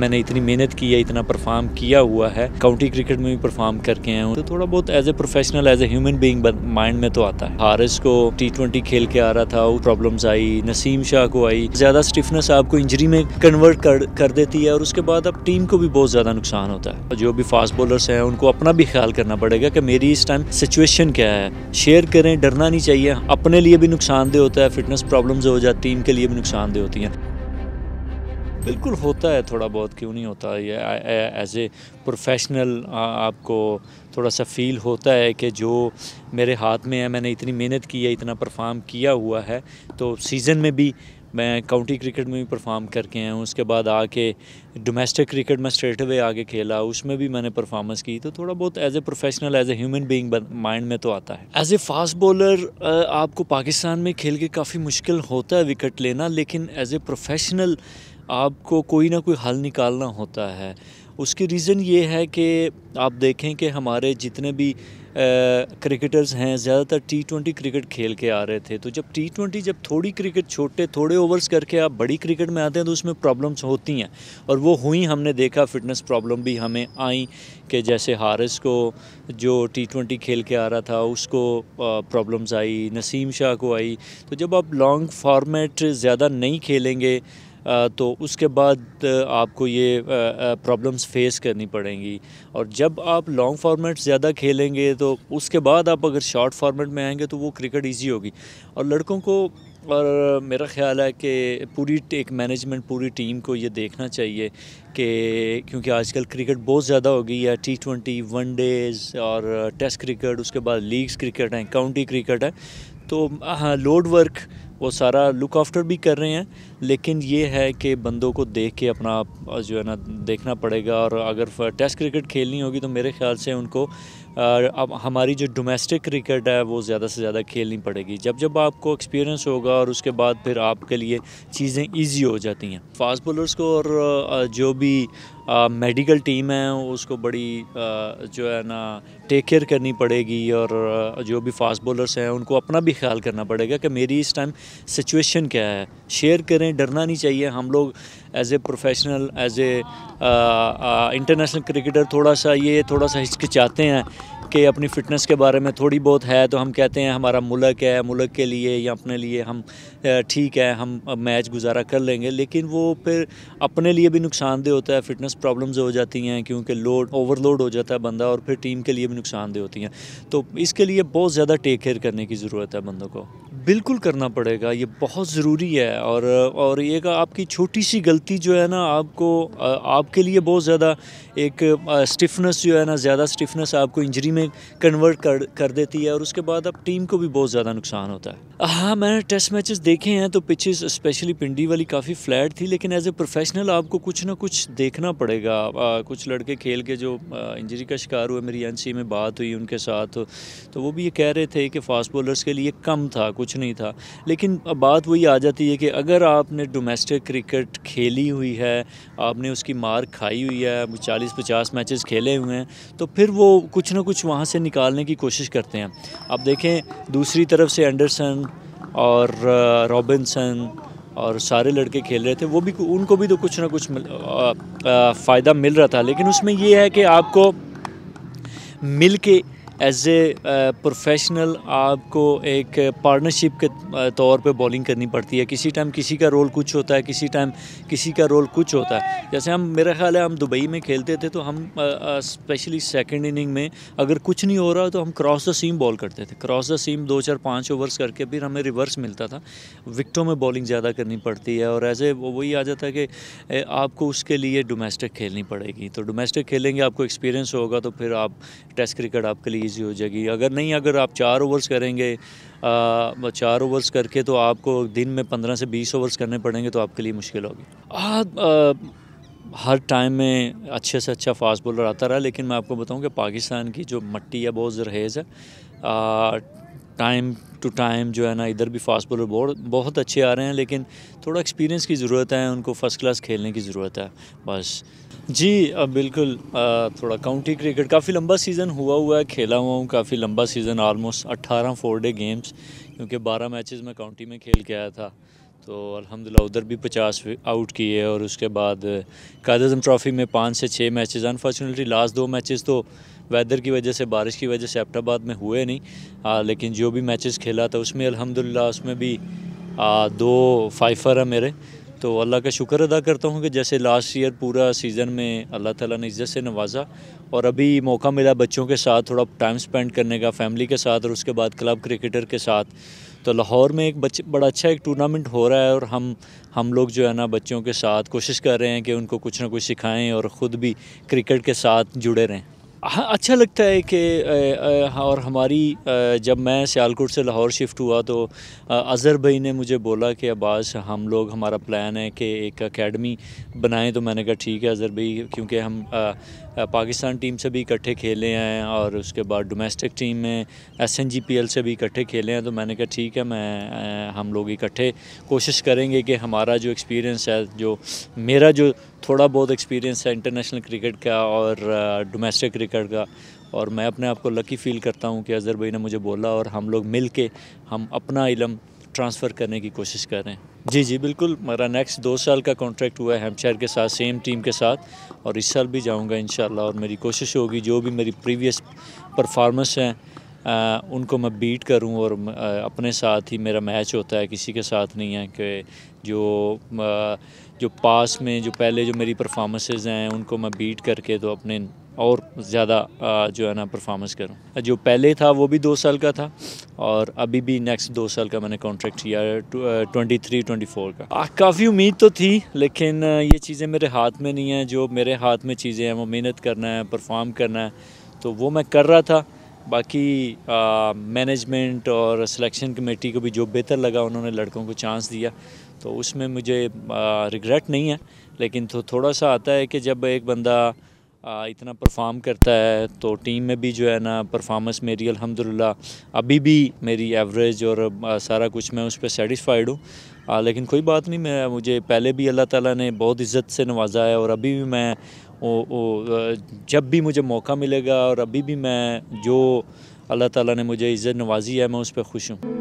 मैंने इतनी मेहनत की है इतना परफॉर्म किया हुआ है काउंटी क्रिकेट में भी परफॉर्म करके आया हूँ तो थोड़ा बहुत as a professional as a human being mind में तो आता है हारिस को टी ट्वेंटी खेल के आ रहा था वो प्रॉब्लम्स आई नसीम शाह को आई ज़्यादा स्टिफनेस आपको इंजरी में कन्वर्ट कर, कर देती है और उसके बाद अब टीम को भी बहुत ज़्यादा नुकसान होता है जो भी फास्ट बॉलर्स हैं उनको अपना भी ख्याल करना पड़ेगा कि मेरी इस टाइम सिचुएशन क्या है शेयर करें डरना नहीं चाहिए अपने लिए भी नुकसानदेह होता है फिटनेस प्रॉब्लम्स हो जाती टीम के लिए भी नुकसानदेह होती हैं बिल्कुल होता है थोड़ा बहुत क्यों नहीं होता ये एज ए प्रोफेशनल आपको थोड़ा सा फील होता है कि जो मेरे हाथ में है मैंने इतनी मेहनत की है इतना परफॉर्म किया हुआ है तो सीज़न में भी मैं काउंटी क्रिकेट में भी परफॉर्म करके आया हूँ उसके बाद आके डोमेस्टिक क्रिकेट में स्ट्रेट वे आके खेला उसमें भी मैंने परफॉर्मेंस की तो थोड़ा बहुत as a professional as a human being mind में तो आता है एज ए फास्ट बॉलर आपको पाकिस्तान में खेल के काफ़ी मुश्किल होता है विकेट लेना लेकिन एज ए प्रोफेशनल आपको कोई ना कोई हल निकालना होता है उसकी रीज़न ये है कि आप देखें कि हमारे जितने भी क्रिकेटर्स हैं ज़्यादातर टी ट्वेंटी क्रिकेट खेल के आ रहे थे तो जब टी ट्वेंटी जब थोड़ी क्रिकेट छोटे थोड़े ओवर्स करके आप बड़ी क्रिकेट में आते हैं तो उसमें प्रॉब्लम्स होती हैं और वो हुई हमने देखा फिटनेस प्रॉब्लम भी हमें आई कि जैसे हारिस को जो टी ट्वेंटी खेल के आ रहा था उसको प्रॉब्लम्स आई नसीम शाह को आई तो जब आप लॉन्ग फॉर्मेट ज़्यादा नहीं खेलेंगे तो उसके बाद आपको ये प्रॉब्लम्स फेस करनी पड़ेंगी और जब आप लॉन्ग फॉर्मेट ज़्यादा खेलेंगे तो उसके बाद आप अगर शॉर्ट फॉर्मेट में आएंगे तो वो क्रिकेट इजी होगी और लड़कों को और मेरा ख़्याल है कि पूरी एक मैनेजमेंट पूरी टीम को ये देखना चाहिए कि क्योंकि आजकल क्रिकेट बहुत ज़्यादा हो गई है टी ट्वेंटी वन डेज़ और टेस्ट क्रिकेट उसके बाद लीग्स क्रिकेट हैं काउंटी क्रिकेट है तो हाँ लोड वर्क वो सारा लुक आफ्टर भी कर रहे हैं लेकिन ये है कि बंदों को देख के अपना जो है ना देखना पड़ेगा और अगर टेस्ट क्रिकेट खेलनी होगी तो मेरे ख्याल से उनको अब हमारी जो डोमेस्टिक क्रिकेट है वो ज़्यादा से ज़्यादा खेलनी पड़ेगी जब जब आपको एक्सपीरियंस होगा और उसके बाद फिर आपके लिए चीज़ें ईजी हो जाती हैं फास्ट बॉलर्स को और जो भी मेडिकल टीम है उसको बड़ी आ, जो है ना टेक केयर करनी पड़ेगी और जो भी फास्ट बॉलर्स हैं उनको अपना भी ख्याल करना पड़ेगा कि मेरी इस टाइम सिचुएशन क्या है शेयर करें डरना नहीं चाहिए हम लोग as a professional as a international cricketer थोड़ा सा ये थोड़ा सा हिचकिचाते हैं के अपनी फ़िटनेस के बारे में थोड़ी बहुत है तो हम कहते हैं हमारा मुल्क है मुल्क के लिए या अपने लिए हम ठीक है हम मैच गुजारा कर लेंगे लेकिन वो फिर अपने लिए भी नुकसानदेह होता है फिटनेस प्रॉब्लम्स हो जाती हैं क्योंकि लोड ओवरलोड हो जाता है बंदा और फिर टीम के लिए भी नुकसानदेह होती हैं तो इसके लिए बहुत ज़्यादा टेक केयर करने की ज़रूरत है बंदों को बिल्कुल करना पड़ेगा ये बहुत ज़रूरी है और और ये आपकी छोटी सी गलती जो है ना आपको आपके लिए बहुत ज़्यादा एक स्टिफनेस जो है ना ज़्यादा स्टिफनेस आपको इंजरी में कन्वर्ट कर कर देती है और उसके बाद अब टीम को भी बहुत ज़्यादा नुकसान होता है हाँ मैंने टेस्ट मैचेस देखे हैं तो पिचेस स्पेशली पिंडी वाली काफ़ी फ्लैट थी लेकिन एज ए प्रोफेशनल आपको कुछ ना कुछ देखना पड़ेगा आ, कुछ लड़के खेल के जो आ, इंजरी का शिकार हुए मेरी एन में बात हुई उनके साथ तो वो भी ये कह रहे थे कि फास्ट बॉलर्स के लिए कम था कुछ नहीं था लेकिन बात वही आ जाती है कि अगर आपने डोमेस्टिक क्रिकेट खेली हुई है आपने उसकी मार खाई हुई है चालीस पचास मैचेस खेले हुए हैं तो फिर वो कुछ ना कुछ वहाँ से निकालने की कोशिश करते हैं अब देखें दूसरी तरफ से एंडरसन और रॉबिनसन और सारे लड़के खेल रहे थे वो भी उनको भी तो कुछ ना कुछ फ़ायदा मिल रहा था लेकिन उसमें ये है कि आपको मिल के एज ए प्रोफेशनल आपको एक पार्टनरशिप के uh, तौर पे बॉलिंग करनी पड़ती है किसी टाइम किसी का रोल कुछ होता है किसी टाइम किसी का रोल कुछ होता है जैसे हम मेरा ख्याल है हम दुबई में खेलते थे तो हम स्पेशली सेकेंड इनिंग में अगर कुछ नहीं हो रहा तो हम क्रॉस द सीम बॉल करते थे क्रॉस द सीम दो चार पाँच ओवर्स करके फिर हमें रिवर्स मिलता था विकटों में बॉलिंग ज़्यादा करनी पड़ती है और एज ए वही आ जाता है कि आपको उसके लिए डोमेस्टिक खेलनी पड़ेगी तो डोमेस्टिक खेलेंगे आपको एक्सपीरियंस होगा तो फिर आप टेस्ट क्रिकेट आपके लिए ईजी हो जाएगी अगर नहीं अगर आप चार ओवर्स करेंगे आ, चार ओवर्स करके तो आपको दिन में पंद्रह से बीस ओवर्स करने पड़ेंगे तो आपके लिए मुश्किल होगी हर टाइम में अच्छे से अच्छा फास्ट बॉलर आता रहा लेकिन मैं आपको बताऊं कि पाकिस्तान की जो मट्टी है बहुत जरहेज़ है टाइम टू टाइम जो है ना इधर भी फास्ट बॉलर बहुत बहुत अच्छे आ रहे हैं लेकिन थोड़ा एक्सपीरियंस की ज़रूरत है उनको फर्स्ट क्लास खेलने की ज़रूरत है बस जी अब बिल्कुल थोड़ा काउंटी क्रिकेट काफ़ी लंबा सीज़न हुआ हुआ है खेला हुआ हूँ काफ़ी लंबा सीज़न ऑलमोस्ट अट्ठारह फोर डे गेम्स क्योंकि बारह मैचेस मैं काउंटी में खेल के आया था तो अलहमदिल्ला उधर भी पचास आउट किए और उसके बाद कादम ट्रॉफ़ी में पाँच से छः मैचेज़ अनफॉर्चुनेटली लास्ट दो मैचेज़ तो वेदर की वजह से बारिश की वजह से एबटाबाद में हुए नहीं आ, लेकिन जो भी मैचेस खेला था उसमें अल्हम्दुलिल्लाह उसमें भी आ, दो फाइफर है मेरे तो अल्लाह का शुक्र अदा करता हूँ कि जैसे लास्ट ईयर पूरा सीज़न में अल्लाह ताला ने इज़्ज़त से नवाजा और अभी मौका मिला बच्चों के साथ थोड़ा टाइम स्पेंड करने का फैमिली के साथ और उसके बाद क्लब क्रिकेटर के साथ तो लाहौर में एक बच्चे बड़ा अच्छा एक टूर्नामेंट हो रहा है और हम हम लोग जो है ना बच्चों के साथ कोशिश कर रहे हैं कि उनको कुछ ना कुछ सिखाएँ और ख़ुद भी क्रिकेट के साथ जुड़े रहें हाँ अच्छा लगता है कि हाँ, और हमारी जब मैं सियालकोट से लाहौर शिफ्ट हुआ तो अज़हर भाई ने मुझे बोला कि अब्बास हम लोग हमारा प्लान है कि एक एकेडमी बनाएं तो मैंने कहा ठीक है अज़हर भाई क्योंकि हम पाकिस्तान टीम से भी इकट्ठे खेले हैं और उसके बाद डोमेस्टिक टीम में S N G P L से भी इकट्ठे खेले हैं तो मैंने कहा ठीक है मैं हम लोग इकट्ठे कोशिश करेंगे कि हमारा जो एक्सपीरियंस है जो मेरा जो थोड़ा बहुत एक्सपीरियंस है इंटरनेशनल क्रिकेट का और डोमेस्टिक uh, क्रिकेट का और मैं अपने आप को लकी फ़ील करता हूँ कि अजहर भाई ने मुझे बोला और हम लोग मिल के हम अपना इलम ट्रांसफ़र करने की कोशिश कर रहे हैं जी जी बिल्कुल मेरा नेक्स्ट दो साल का कॉन्ट्रैक्ट हुआ है हेमशहर के साथ सेम टीम के साथ और इस साल भी जाऊँगा इन और मेरी कोशिश होगी जो भी मेरी प्रीवियस परफॉर्मेंस हैं आ, उनको मैं बीट करूं और आ, अपने साथ ही मेरा मैच होता है किसी के साथ नहीं है कि जो आ, जो पास में जो पहले जो मेरी परफॉर्मेंसेज हैं उनको मैं बीट करके तो अपने और ज़्यादा जो है ना परफॉर्मेंस करूं जो पहले था वो भी दो साल का था और अभी भी नेक्स्ट दो साल का मैंने कॉन्ट्रैक्ट किया ट्वेंटी थ्री ट्वेंटी फोर का काफ़ी उम्मीद तो थी लेकिन ये चीज़ें मेरे हाथ में नहीं हैं जो मेरे हाथ में चीज़ें हैं वो मेहनत करना है परफॉर्म करना है तो वो मैं कर रहा था बाकी मैनेजमेंट और सिलेक्शन कमेटी को भी जो बेहतर लगा उन्होंने लड़कों को चांस दिया तो उसमें मुझे रिग्रेट नहीं है लेकिन तो थोड़ा सा आता है कि जब एक बंदा आ, इतना परफॉर्म करता है तो टीम में भी जो है ना परफॉर्मेंस मेरी अल्हम्दुलिल्लाह अभी भी मेरी एवरेज और आ, सारा कुछ मैं उस पर सेटिस्फाइड हूँ लेकिन कोई बात नहीं मैं मुझे पहले भी अल्लाह ताला ने बहुत इज़्ज़त से नवाजा है और अभी भी मैं जब भी मुझे मौका मिलेगा और अभी भी मैं जो अल्लाह ताला ने मुझे इज़्ज़त नवाजी है मैं उस पर खुश हूँ